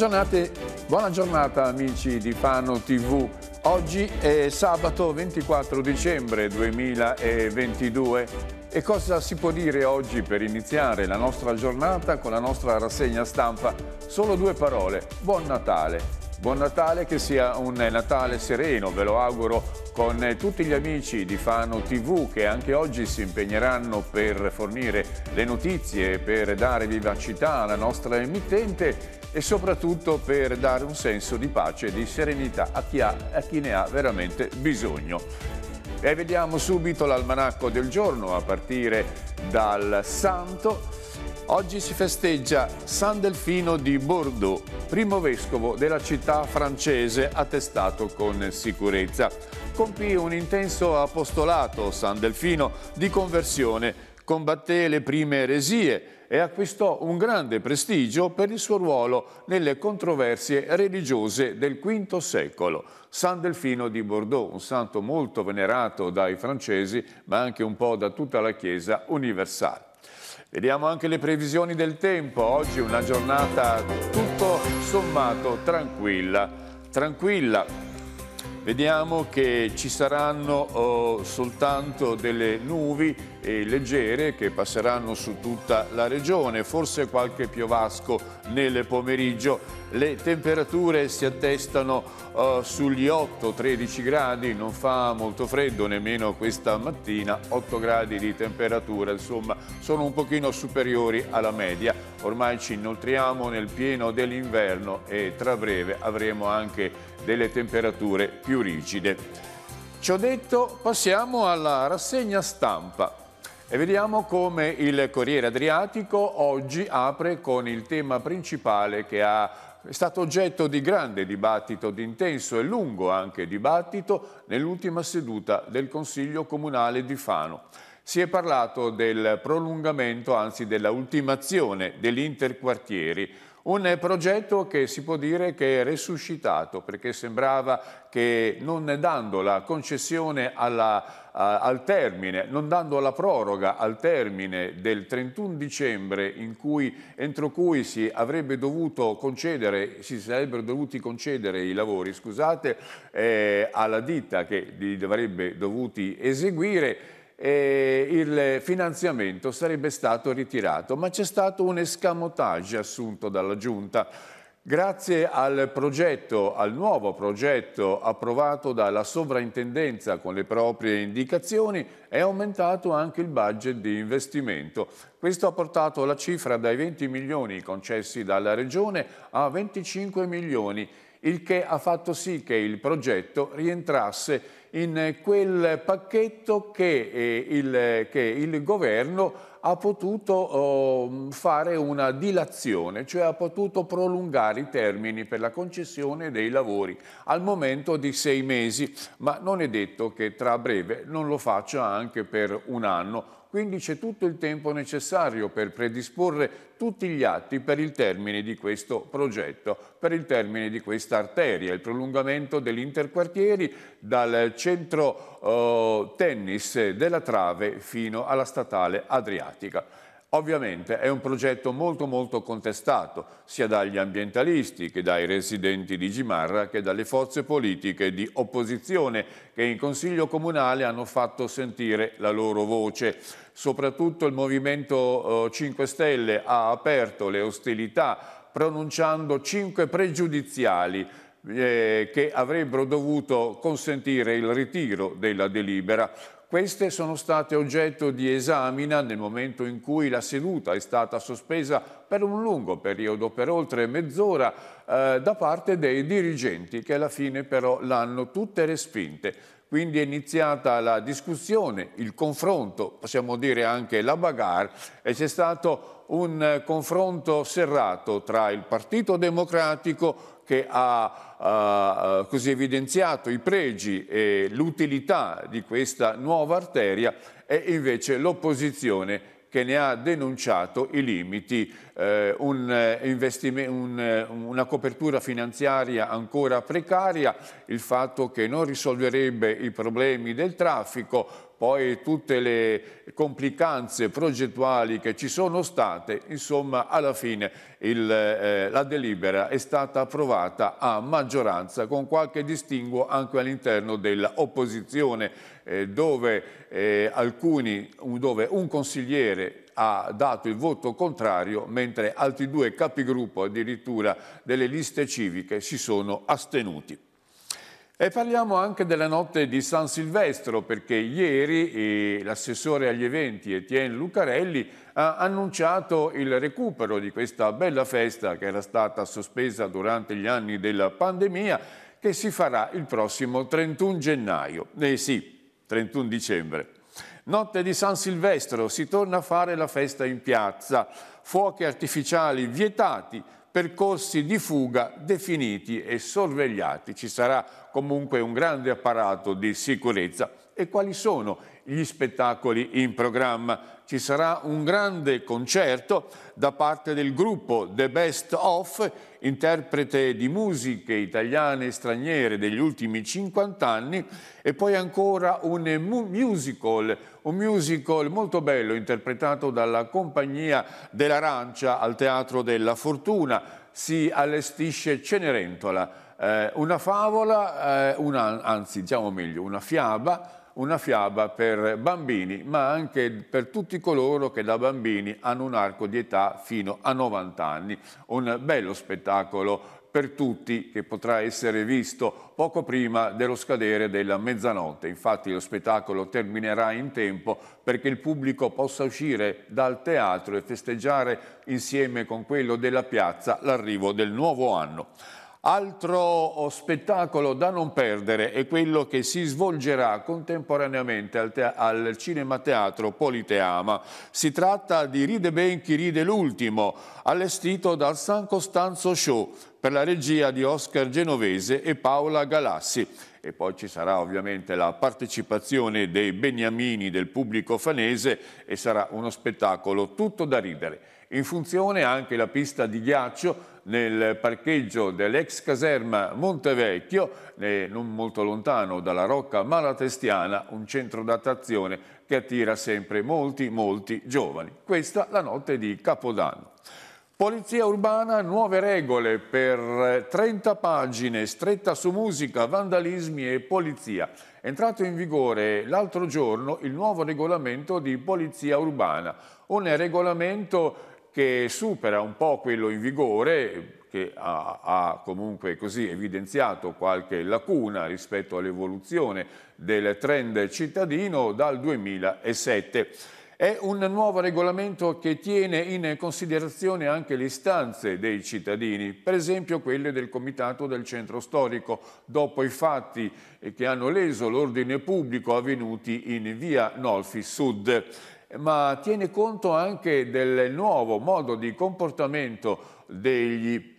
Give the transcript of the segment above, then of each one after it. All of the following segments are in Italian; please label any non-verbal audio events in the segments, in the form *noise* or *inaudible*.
giornate, buona giornata amici di Fano TV. Oggi è sabato 24 dicembre 2022 e cosa si può dire oggi per iniziare la nostra giornata con la nostra rassegna stampa? Solo due parole, buon Natale. Buon Natale, che sia un Natale sereno, ve lo auguro con tutti gli amici di Fano TV che anche oggi si impegneranno per fornire le notizie, per dare vivacità alla nostra emittente e soprattutto per dare un senso di pace e di serenità a chi, ha, a chi ne ha veramente bisogno. E vediamo subito l'almanacco del giorno a partire dal Santo. Oggi si festeggia San Delfino di Bordeaux, primo vescovo della città francese attestato con sicurezza. Compì un intenso apostolato San Delfino di conversione, combatté le prime eresie, e acquistò un grande prestigio per il suo ruolo nelle controversie religiose del V secolo. San Delfino di Bordeaux, un santo molto venerato dai francesi, ma anche un po' da tutta la Chiesa universale. Vediamo anche le previsioni del tempo. Oggi una giornata tutto sommato tranquilla. Tranquilla. Vediamo che ci saranno oh, soltanto delle nuvi e leggere che passeranno su tutta la regione, forse qualche piovasco nel pomeriggio. Le temperature si attestano uh, sugli 8-13 gradi, non fa molto freddo nemmeno questa mattina, 8 gradi di temperatura, insomma sono un pochino superiori alla media. Ormai ci inoltriamo nel pieno dell'inverno e tra breve avremo anche delle temperature più rigide. Ciò detto, passiamo alla rassegna stampa. E vediamo come il Corriere Adriatico oggi apre con il tema principale che ha, è stato oggetto di grande dibattito, di intenso e lungo anche dibattito nell'ultima seduta del Consiglio Comunale di Fano. Si è parlato del prolungamento, anzi della ultimazione degli interquartieri un progetto che si può dire che è resuscitato perché sembrava che non dando la concessione alla, a, al termine, non dando la proroga al termine del 31 dicembre cui, entro cui si avrebbe dovuto concedere, si sarebbero dovuti concedere i lavori, scusate, eh, alla ditta che li avrebbe dovuti eseguire, eh, il finanziamento sarebbe stato ritirato, ma c'è stato un escamotage assunto dalla Giunta. Grazie al, progetto, al nuovo progetto approvato dalla sovrintendenza con le proprie indicazioni, è aumentato anche il budget di investimento. Questo ha portato la cifra dai 20 milioni concessi dalla Regione a 25 milioni, il che ha fatto sì che il progetto rientrasse in quel pacchetto che, eh, il, che il governo ha potuto oh, fare una dilazione, cioè ha potuto prolungare i termini per la concessione dei lavori al momento di sei mesi, ma non è detto che tra breve non lo faccia anche per un anno quindi c'è tutto il tempo necessario per predisporre tutti gli atti per il termine di questo progetto, per il termine di questa arteria, il prolungamento dell'interquartieri dal centro eh, tennis della Trave fino alla statale Adriana mediatica. Ovviamente è un progetto molto molto contestato sia dagli ambientalisti che dai residenti di Gimarra che dalle forze politiche di opposizione che in Consiglio Comunale hanno fatto sentire la loro voce. Soprattutto il Movimento 5 eh, Stelle ha aperto le ostilità pronunciando cinque pregiudiziali eh, che avrebbero dovuto consentire il ritiro della delibera queste sono state oggetto di esamina nel momento in cui la seduta è stata sospesa per un lungo periodo, per oltre mezz'ora, eh, da parte dei dirigenti che alla fine però l'hanno tutte respinte. Quindi è iniziata la discussione, il confronto, possiamo dire anche la bagarre, e c'è stato un eh, confronto serrato tra il Partito Democratico che ha, ha eh, eh, così evidenziato i pregi e l'utilità di questa nuova arteria è invece l'opposizione che ne ha denunciato i limiti, eh, un, eh, un, una copertura finanziaria ancora precaria, il fatto che non risolverebbe i problemi del traffico, poi tutte le complicanze progettuali che ci sono state, insomma alla fine il, eh, la delibera è stata approvata a maggioranza con qualche distinguo anche all'interno dell'opposizione eh, dove, eh, dove un consigliere ha dato il voto contrario, mentre altri due capigruppo addirittura delle liste civiche si sono astenuti. E parliamo anche della notte di San Silvestro, perché ieri eh, l'assessore agli eventi Etienne Lucarelli ha annunciato il recupero di questa bella festa che era stata sospesa durante gli anni della pandemia, che si farà il prossimo 31 gennaio. Eh sì, 31 dicembre. Notte di San Silvestro, si torna a fare la festa in piazza, fuochi artificiali vietati, percorsi di fuga definiti e sorvegliati. Ci sarà comunque un grande apparato di sicurezza. E quali sono gli spettacoli in programma. Ci sarà un grande concerto da parte del gruppo The Best Of, interprete di musiche italiane e straniere degli ultimi 50 anni e poi ancora un musical, un musical molto bello interpretato dalla compagnia dell'Arancia al Teatro della Fortuna. Si allestisce Cenerentola, eh, una favola, eh, una, anzi diciamo meglio, una fiaba una fiaba per bambini, ma anche per tutti coloro che da bambini hanno un arco di età fino a 90 anni. Un bello spettacolo per tutti che potrà essere visto poco prima dello scadere della mezzanotte. Infatti lo spettacolo terminerà in tempo perché il pubblico possa uscire dal teatro e festeggiare insieme con quello della piazza l'arrivo del nuovo anno. Altro spettacolo da non perdere è quello che si svolgerà contemporaneamente al, al Cinema Teatro Politeama. Si tratta di Ride ben chi ride l'ultimo, allestito dal San Costanzo Show per la regia di Oscar Genovese e Paola Galassi. E poi ci sarà ovviamente la partecipazione dei beniamini del pubblico fanese e sarà uno spettacolo tutto da ridere. In funzione anche la pista di ghiaccio nel parcheggio dell'ex caserma Montevecchio, non molto lontano dalla Rocca Malatestiana, un centro d'attazione che attira sempre molti, molti giovani. Questa la notte di Capodanno. Polizia urbana, nuove regole per 30 pagine, stretta su musica, vandalismi e polizia. È entrato in vigore l'altro giorno il nuovo regolamento di polizia urbana, un regolamento che supera un po' quello in vigore, che ha, ha comunque così evidenziato qualche lacuna rispetto all'evoluzione del trend cittadino dal 2007. È un nuovo regolamento che tiene in considerazione anche le istanze dei cittadini, per esempio quelle del Comitato del Centro Storico, dopo i fatti che hanno leso l'ordine pubblico avvenuti in via Nolfi Sud ma tiene conto anche del nuovo modo di comportamento degli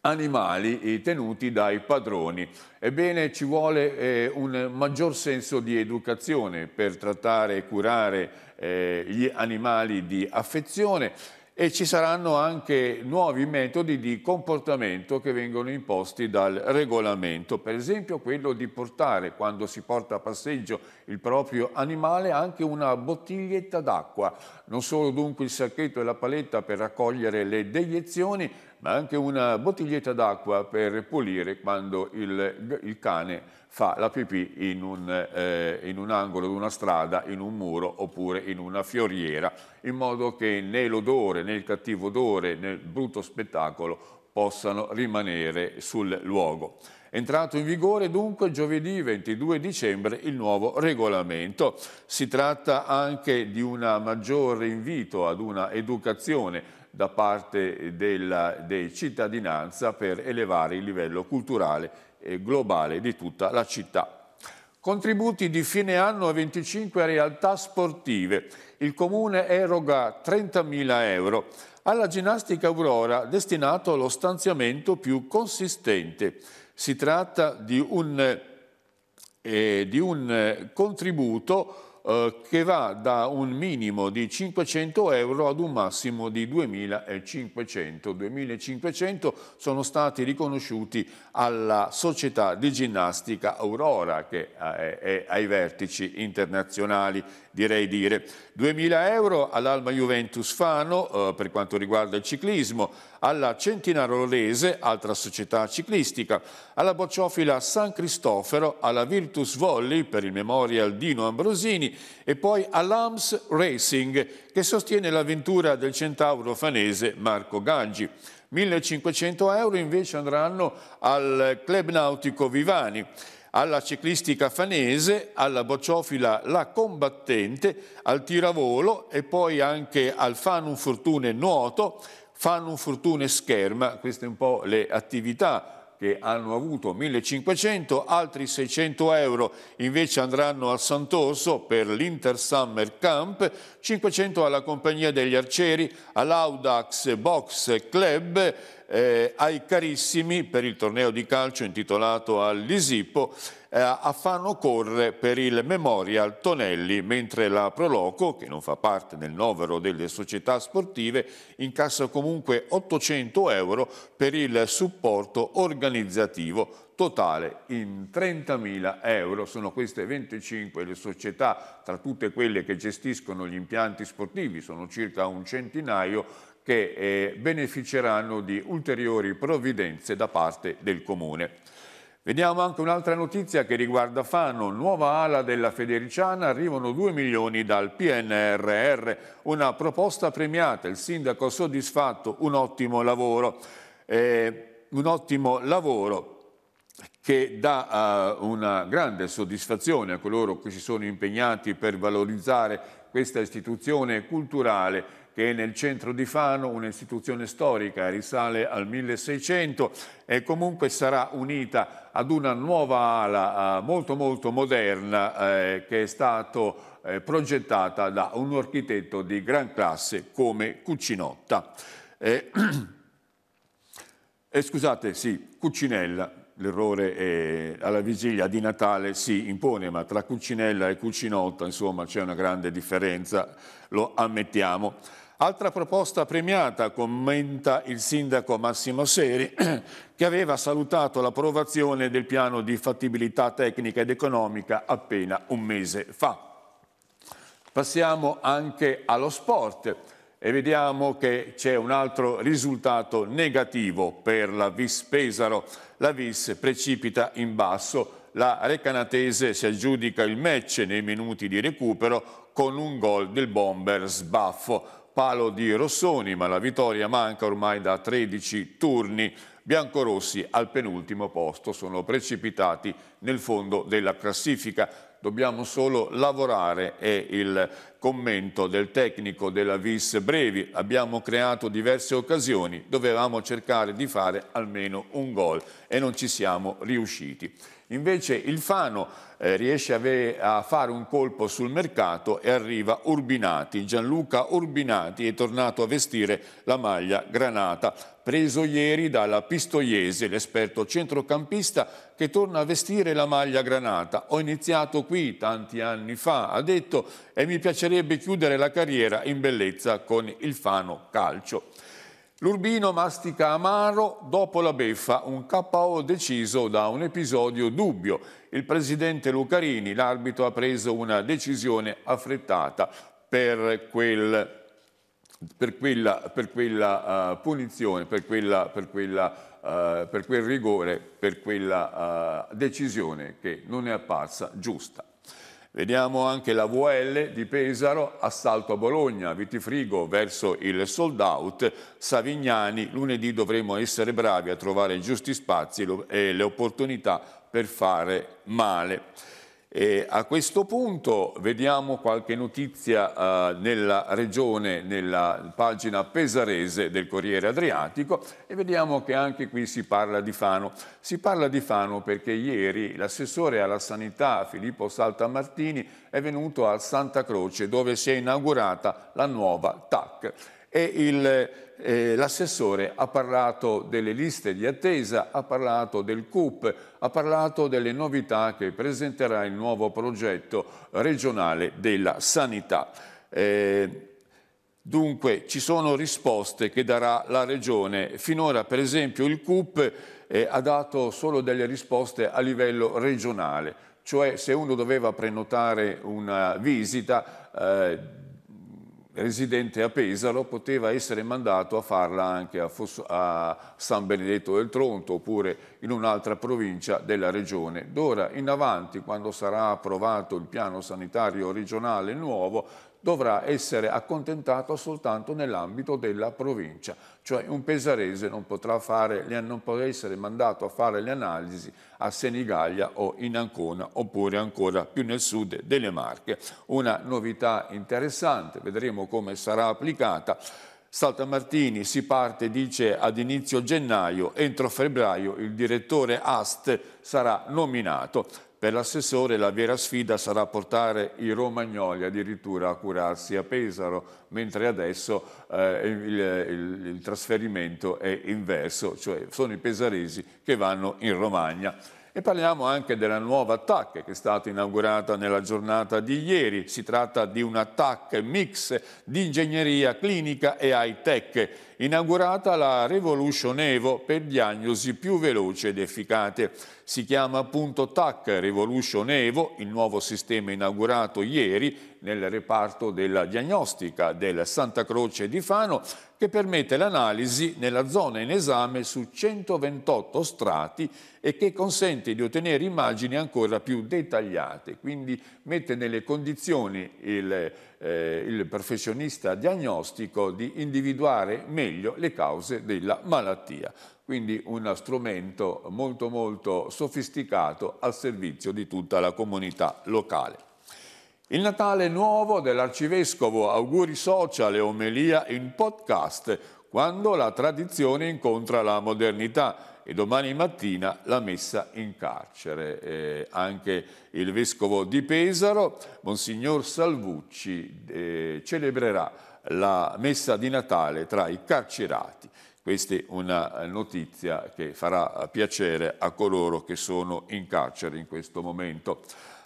animali tenuti dai padroni. Ebbene ci vuole eh, un maggior senso di educazione per trattare e curare eh, gli animali di affezione e ci saranno anche nuovi metodi di comportamento che vengono imposti dal regolamento, per esempio quello di portare quando si porta a passeggio il proprio animale anche una bottiglietta d'acqua, non solo dunque il sacchetto e la paletta per raccogliere le deiezioni, ma anche una bottiglietta d'acqua per pulire quando il, il, cane fa la pipì in un, eh, in un angolo di una strada, in un muro oppure in una fioriera, in modo che né l'odore né il cattivo odore né il brutto spettacolo possano rimanere sul luogo. Entrato in vigore dunque giovedì 22 dicembre il nuovo regolamento. Si tratta anche di un maggiore invito ad una educazione da parte della, dei cittadinanza per elevare il livello culturale e globale di tutta la città. Contributi di fine anno a 25 realtà sportive. Il comune eroga 30.000 euro. Alla ginnastica Aurora destinato lo stanziamento più consistente. Si tratta di un, eh, di un eh, contributo eh, che va da un minimo di 500 euro ad un massimo di 2.500. 2.500 sono stati riconosciuti alla società di ginnastica Aurora che eh, è ai vertici internazionali direi dire. 2.000 euro all'Alma Juventus Fano eh, per quanto riguarda il ciclismo, alla Centinaro Lolese, altra società ciclistica, alla Bocciofila San Cristofero, alla Virtus Volley per il Memorial Dino Ambrosini e poi all'AMS Racing che sostiene l'avventura del centauro fanese Marco Gangi. 1.500 euro invece andranno al Club Nautico Vivani alla ciclistica fanese, alla bocciofila La Combattente, al tiravolo e poi anche al Fanum Fortune Nuoto, Fanum Fortune Scherma, queste un po' le attività che hanno avuto 1500, altri 600 euro invece andranno al Sant'Orso per l'Inter Summer Camp, 500 alla Compagnia degli Arcieri, all'Audax Box Club, eh, ai carissimi per il torneo di calcio intitolato all'Isipo eh, a Fanno Corre per il Memorial Tonelli, mentre la Proloco, che non fa parte del novero delle società sportive, incassa comunque 800 euro per il supporto organizzativo totale in 30.000 euro. Sono queste 25 le società, tra tutte quelle che gestiscono gli impianti sportivi, sono circa un centinaio, che eh, beneficeranno di ulteriori provvidenze da parte del Comune. Vediamo anche un'altra notizia che riguarda Fano, nuova ala della Federiciana, arrivano 2 milioni dal PNRR, una proposta premiata, il sindaco soddisfatto, un ottimo lavoro, eh, un ottimo lavoro che dà uh, una grande soddisfazione a coloro che si sono impegnati per valorizzare questa istituzione culturale che è nel centro di Fano, un'istituzione storica, risale al 1600 e comunque sarà unita ad una nuova ala eh, molto molto moderna eh, che è stata eh, progettata da un architetto di gran classe come Cucinotta. Eh, *clears throat* eh, scusate, sì, Cuccinella, l'errore alla vigilia di Natale si impone, ma tra Cucinella e Cucinotta insomma c'è una grande differenza, lo ammettiamo. Altra proposta premiata, commenta il sindaco Massimo Seri, *clears throat* che aveva salutato l'approvazione del piano di fattibilità tecnica ed economica appena un mese fa. Passiamo anche allo sport e vediamo che c'è un altro risultato negativo per la Vis Pesaro. La Vis precipita in basso, la Recanatese si aggiudica il match nei minuti di recupero con un gol del bomber sbaffo palo di Rossoni, ma la vittoria manca ormai da 13 turni. Biancorossi al penultimo posto sono precipitati nel fondo della classifica. Dobbiamo solo lavorare, è il commento del tecnico della Vis Brevi, abbiamo creato diverse occasioni, dovevamo cercare di fare almeno un gol e non ci siamo riusciti. Invece il Fano eh, riesce a, avere, a, fare un colpo sul mercato e arriva Urbinati. Gianluca Urbinati è tornato a vestire la maglia granata, preso ieri dalla Pistoiese, l'esperto centrocampista che torna a vestire la maglia granata. Ho iniziato qui tanti anni fa, ha detto, e mi piacerebbe potrebbe chiudere la carriera in bellezza con il Fano Calcio. L'Urbino mastica amaro dopo la beffa, un KO deciso da un episodio dubbio. Il presidente Lucarini, l'arbitro ha preso una decisione affrettata per, quel, per quella, per quella uh, punizione, per, quella, per, quella, uh, per, quel rigore, per quella uh, decisione che non è apparsa giusta. Vediamo anche la VL di Pesaro, assalto a Bologna, Vitifrigo verso il sold out, Savignani, lunedì dovremo essere bravi a trovare i giusti spazi e le opportunità per fare male. E a questo punto vediamo qualche notizia eh, nella regione, nella pagina pesarese del Corriere Adriatico e vediamo che anche qui si parla di Fano. Si parla di Fano perché ieri l'assessore alla sanità Filippo Saltamartini è venuto a Santa Croce dove si è inaugurata la nuova TAC e il eh, l'assessore ha parlato delle liste di attesa, ha parlato del CUP, ha parlato delle novità che presenterà il nuovo progetto regionale della sanità. Eh, Dunque ci sono risposte che darà la Regione. Finora per esempio il CUP eh, ha dato solo delle risposte a livello regionale, cioè se uno doveva prenotare una visita eh, residente a Pesaro poteva essere mandato a farla anche a, Fosso, a San Benedetto del Tronto oppure in un'altra provincia della regione. D'ora in avanti, quando sarà approvato il piano sanitario regionale nuovo, dovrà essere accontentato soltanto nell'ambito della provincia, cioè un pesarese non potrà, fare, non potrà essere mandato a fare le analisi a Senigallia o in Ancona oppure ancora più nel sud delle Marche. Una novità interessante, vedremo come sarà applicata. Saltamartini si parte, dice, ad inizio gennaio, entro febbraio il direttore AST sarà nominato. Per l'assessore la vera sfida sarà portare i romagnoli addirittura a curarsi a Pesaro, mentre adesso eh, il, il, il trasferimento è inverso, cioè sono i pesaresi che vanno in Romagna. E parliamo anche della nuova TAC che è stata inaugurata nella giornata di ieri. Si tratta di una TAC mix di ingegneria clinica e high tech, inaugurata la Revolution Evo per diagnosi più veloce ed efficace. Si chiama appunto TAC Revolution Evo, il nuovo sistema inaugurato ieri nel reparto della diagnostica del Santa Croce di Fano che permette l'analisi nella zona in esame su 128 strati e che consente di ottenere immagini ancora più dettagliate, quindi mette nelle condizioni il, eh, il professionista diagnostico di individuare meglio le cause della malattia quindi uno strumento molto molto sofisticato al servizio di tutta la comunità locale. Il Natale nuovo dell'arcivescovo Auguri Social e Omelia in podcast quando la tradizione incontra la modernità e domani mattina la messa in carcere. Eh, anche il vescovo di Pesaro, Monsignor Salvucci, eh, celebrerà la messa di Natale tra i carcerati. Questa è una notizia che farà piacere a coloro che sono in carcere in questo momento.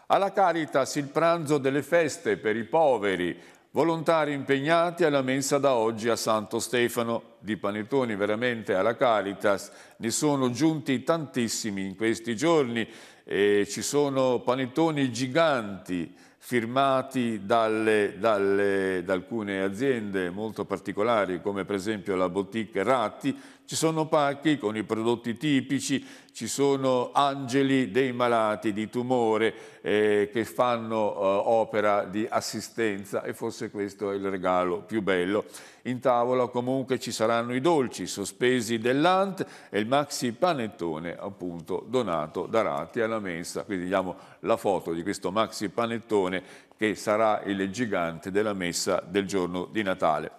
Alla Caritas il pranzo delle feste per i poveri, volontari impegnati alla mensa da oggi a Santo Stefano. Di panettoni veramente alla Caritas ne sono giunti tantissimi in questi giorni e ci sono panettoni giganti, firmati dalle, dalle, da alcune aziende molto particolari come per esempio la boutique Ratti, ci sono pacchi con i prodotti tipici ci sono angeli dei malati di tumore eh, che fanno eh, opera di assistenza e forse questo è il regalo più bello. In tavola comunque ci saranno i dolci sospesi dell'Ant e il maxi panettone appunto donato da Ratti alla mensa. Quindi diamo la foto di questo maxi panettone che sarà il gigante della messa del giorno di Natale.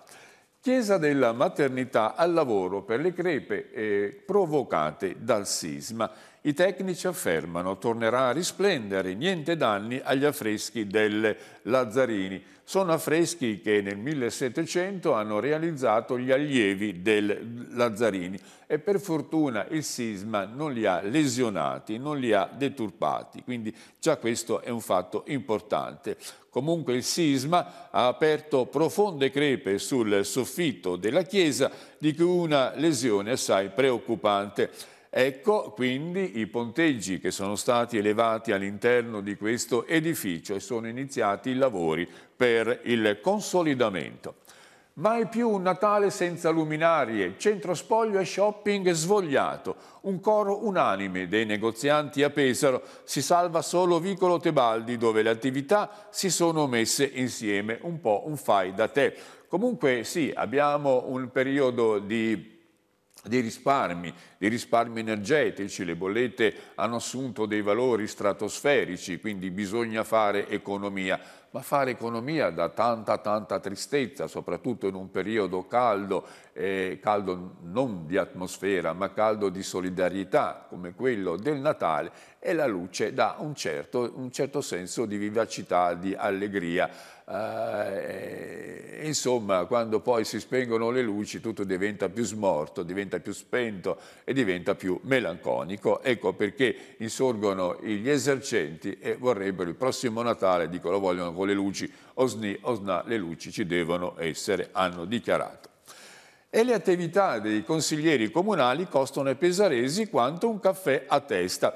Chiesa della maternità al lavoro per le crepe eh, provocate dal sisma. I tecnici affermano tornerà a risplendere, niente danni agli affreschi del Lazzarini. Sono affreschi che nel 1700 hanno realizzato gli allievi del Lazzarini e per fortuna il sisma non li ha lesionati, non li ha deturpati, quindi già questo è un fatto importante. Comunque il sisma ha aperto profonde crepe sul soffitto della chiesa di cui una lesione assai preoccupante. Ecco quindi i ponteggi che sono stati elevati all'interno di questo edificio e sono iniziati i lavori per il consolidamento. Mai più un Natale senza luminarie, centro spoglio e shopping svogliato. Un coro unanime dei negozianti a Pesaro si salva solo Vicolo Tebaldi dove le attività si sono messe insieme, un po' un fai da te. Comunque sì, abbiamo un periodo di dei risparmi, dei risparmi energetici, le bollette hanno assunto dei valori stratosferici, quindi bisogna fare economia, ma fare economia dà tanta tanta tristezza, soprattutto in un periodo caldo, eh, caldo non di atmosfera, ma caldo di solidarietà, come quello del Natale, e la luce dà un certo, un certo senso di vivacità, di allegria. Eh, insomma, quando poi si spengono le luci tutto diventa più smorto, diventa più spento e diventa più melanconico. Ecco perché insorgono gli esercenti e vorrebbero il prossimo Natale, dico lo vogliono con le luci, osni, osna, le luci ci devono essere, hanno dichiarato e le attività dei consiglieri comunali costano ai pesaresi quanto un caffè a testa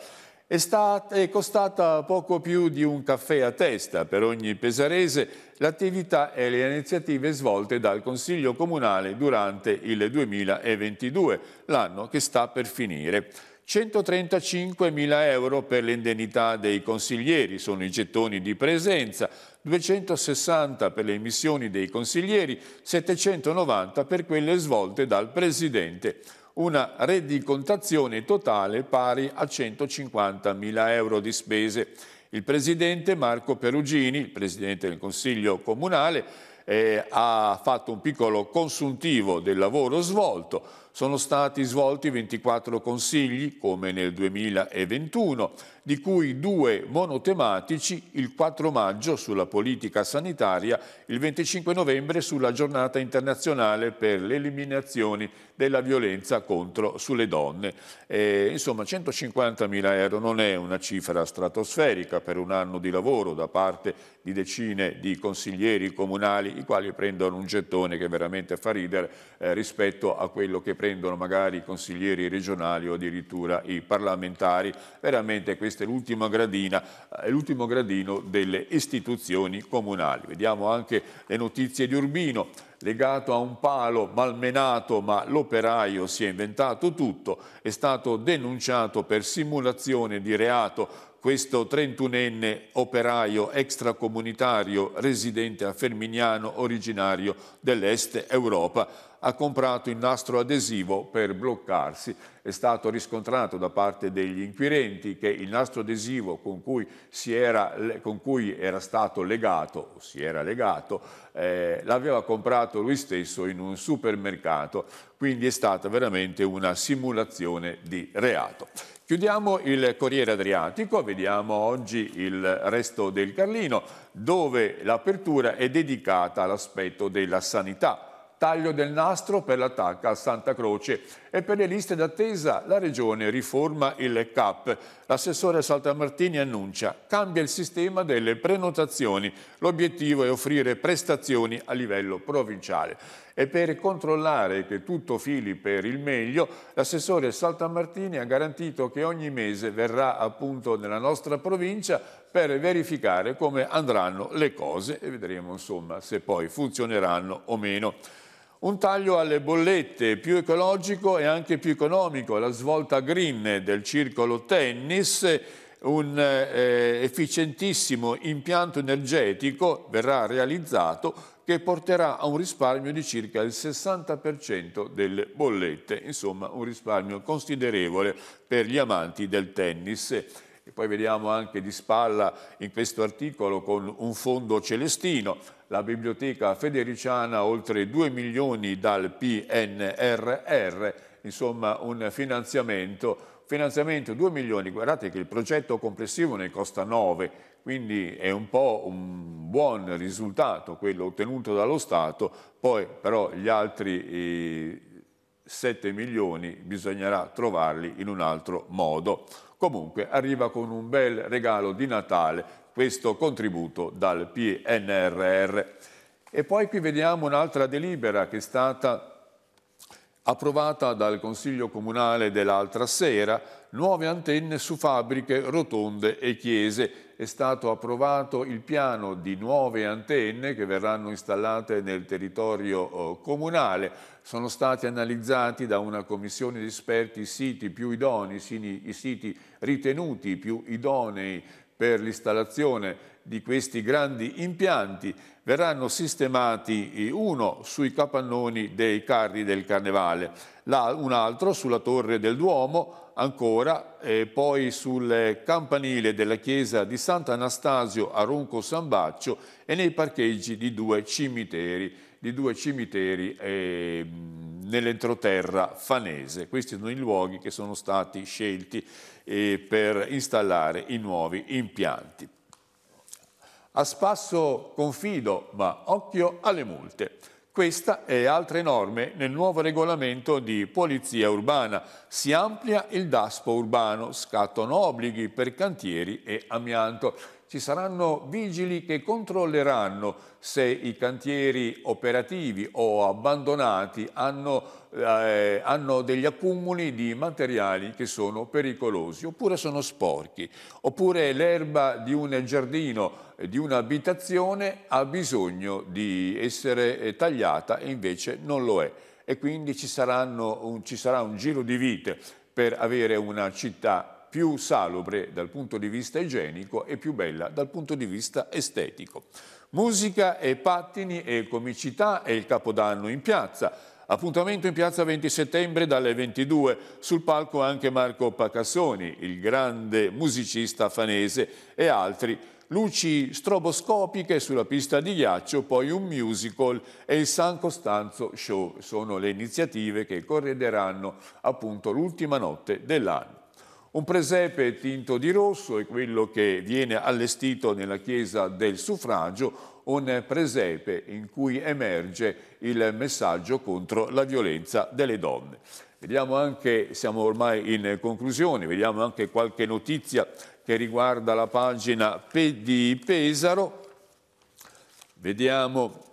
è, stata, è costata poco più di un caffè a testa per ogni pesarese l'attività e le iniziative svolte dal Consiglio Comunale durante il 2022, l'anno che sta per finire. 135.000 euro per l'indennità dei consiglieri, sono i gettoni di presenza, 260 per le emissioni dei consiglieri, 790 per quelle svolte dal Presidente una rendicontazione totale pari a 150.000 euro di spese. Il presidente Marco Perugini, il presidente del Consiglio Comunale, eh, ha fatto un piccolo consuntivo del lavoro svolto. Sono stati svolti 24 consigli, come nel 2021, di cui due monotematici il 4 maggio sulla politica sanitaria, il 25 novembre sulla giornata internazionale per l'eliminazione della violenza contro sulle donne. E, insomma 150.000 euro non è una cifra stratosferica per un anno di lavoro da parte di decine di consiglieri comunali i quali prendono un gettone che veramente fa ridere eh, rispetto a quello che prendono magari i consiglieri regionali o addirittura i parlamentari. Veramente questi questa è l'ultima gradina, eh, è l'ultimo gradino delle istituzioni comunali. Vediamo anche le notizie di Urbino, legato a un palo malmenato ma l'operaio si è inventato tutto, è stato denunciato per simulazione di reato questo 31enne operaio extracomunitario residente a Fermignano originario dell'Est Europa ha comprato il nastro adesivo per bloccarsi. È stato riscontrato da parte degli inquirenti che il nastro adesivo con cui, era, con cui era, stato legato, o si era legato, eh, l'aveva comprato lui stesso in un supermercato, quindi è stata veramente una simulazione di reato. Chiudiamo il Corriere Adriatico, vediamo oggi il resto del Carlino, dove l'apertura è dedicata all'aspetto della sanità taglio del nastro per l'attacca a Santa Croce e per le liste d'attesa la Regione riforma il CAP. L'assessore Saltamartini annuncia cambia il sistema delle prenotazioni. L'obiettivo è offrire prestazioni a livello provinciale. E per controllare che tutto fili per il meglio, l'assessore Saltamartini ha garantito che ogni mese verrà appunto nella nostra provincia per verificare come andranno le cose e vedremo insomma se poi funzioneranno o meno. Un taglio alle bollette più ecologico e anche più economico, la svolta green del circolo tennis, un eh, efficientissimo impianto energetico verrà realizzato che porterà a un risparmio di circa il 60% delle bollette, insomma un risparmio considerevole per gli amanti del tennis che poi vediamo anche di spalla in questo articolo con un fondo celestino. La biblioteca federiciana oltre 2 milioni dal PNRR, insomma un finanziamento finanziamento 2 milioni, guardate che il progetto complessivo ne costa 9, quindi è un po' un buon risultato quello ottenuto dallo Stato, poi però gli altri 7 milioni bisognerà trovarli in un altro modo. Comunque arriva con un bel regalo di Natale questo contributo dal PNRR. E poi qui vediamo un'altra delibera che è stata approvata dal Consiglio Comunale dell'altra sera, nuove antenne su fabbriche, rotonde e chiese è stato approvato il piano di nuove antenne che verranno installate nel territorio eh, comunale. Sono stati analizzati da una commissione di esperti i siti più idonei, i siti ritenuti più idonei per l'installazione di questi grandi impianti verranno sistemati eh, uno sui capannoni dei carri del carnevale, un altro sulla torre del Duomo, ancora, e poi sul campanile della chiesa di Sant'Anastasio a Ronco Sambaccio e nei parcheggi di due cimiteri, di due cimiteri eh, nell'entroterra fanese. Questi sono i luoghi che sono stati scelti eh, per installare i nuovi impianti. A spasso confido, ma occhio alle multe. Questa e altre norme nel nuovo regolamento di polizia urbana. Si amplia il DASPO urbano, scattano obblighi per cantieri e amianto ci saranno vigili che controlleranno se i cantieri operativi o abbandonati hanno eh, hanno degli accumuli di materiali che sono pericolosi, oppure sono sporchi, oppure l'erba di un giardino, eh, di un'abitazione ha bisogno di essere eh, tagliata e invece non lo è. E quindi ci, un, ci sarà un giro di vite per avere una città più salubre dal punto di vista igienico e più bella dal punto di vista estetico. Musica e pattini e comicità è il capodanno in piazza. Appuntamento in piazza 20 settembre dalle 22. Sul palco anche Marco Pacassoni, il grande musicista fanese, e altri. Luci stroboscopiche sulla pista di ghiaccio, poi un musical e il San Costanzo Show sono le iniziative che correderanno appunto l'ultima notte dell'anno. Un presepe tinto di rosso è quello che viene allestito nella chiesa del suffragio, un presepe in cui emerge il messaggio contro la violenza delle donne. Vediamo anche, siamo ormai in conclusione, vediamo anche qualche notizia che riguarda la pagina di Pesaro. Vediamo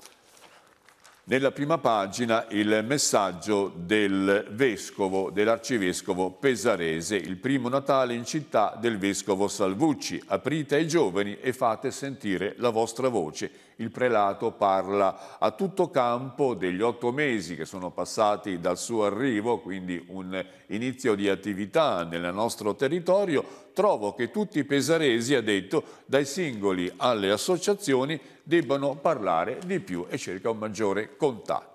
nella prima pagina il messaggio del vescovo, dell'arcivescovo Pesarese, il primo Natale in città del vescovo Salvucci. Aprite ai giovani e fate sentire la vostra voce il prelato parla a tutto campo degli otto mesi che sono passati dal suo arrivo, quindi un inizio di attività nel nostro territorio, trovo che tutti i pesaresi, ha detto, dai singoli alle associazioni debbano parlare di più e cerca un maggiore contatto.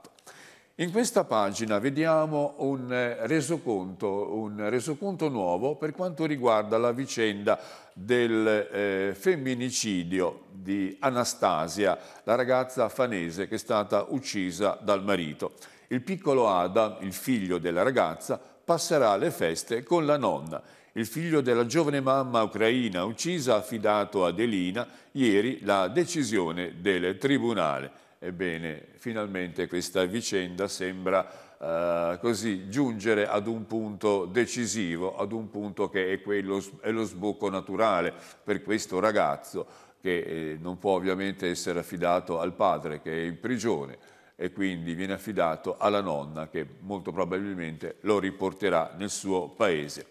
In questa pagina vediamo un eh, resoconto, un resoconto nuovo per quanto riguarda la vicenda del eh, femminicidio di Anastasia, la ragazza fanese che è stata uccisa dal marito. Il piccolo Adam, il figlio della ragazza, passerà le feste con la nonna. Il figlio della giovane mamma ucraina uccisa affidato ad Elina ieri la decisione del tribunale. Ebbene, finalmente questa vicenda sembra eh, così giungere ad un punto decisivo, ad un punto che è, quello, è lo sbocco naturale per questo ragazzo che eh, non può ovviamente essere affidato al padre che è in prigione e quindi viene affidato alla nonna che molto probabilmente lo riporterà nel suo paese.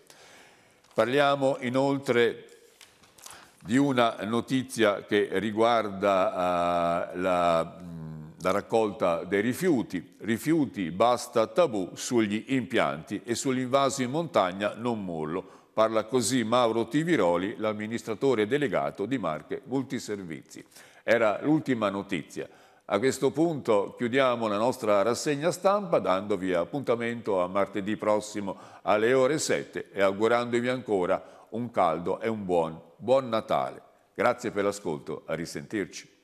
Parliamo inoltre di una notizia che riguarda uh, la, la, raccolta dei rifiuti. Rifiuti basta tabù sugli impianti e sull'invaso in montagna non mollo. Parla così Mauro Tiviroli, l'amministratore delegato di Marche Multiservizi. Era l'ultima notizia. A questo punto chiudiamo la nostra rassegna stampa dandovi appuntamento a martedì prossimo alle ore 7 e augurandovi ancora un caldo e un buon, buon Natale. Grazie per l'ascolto, a risentirci.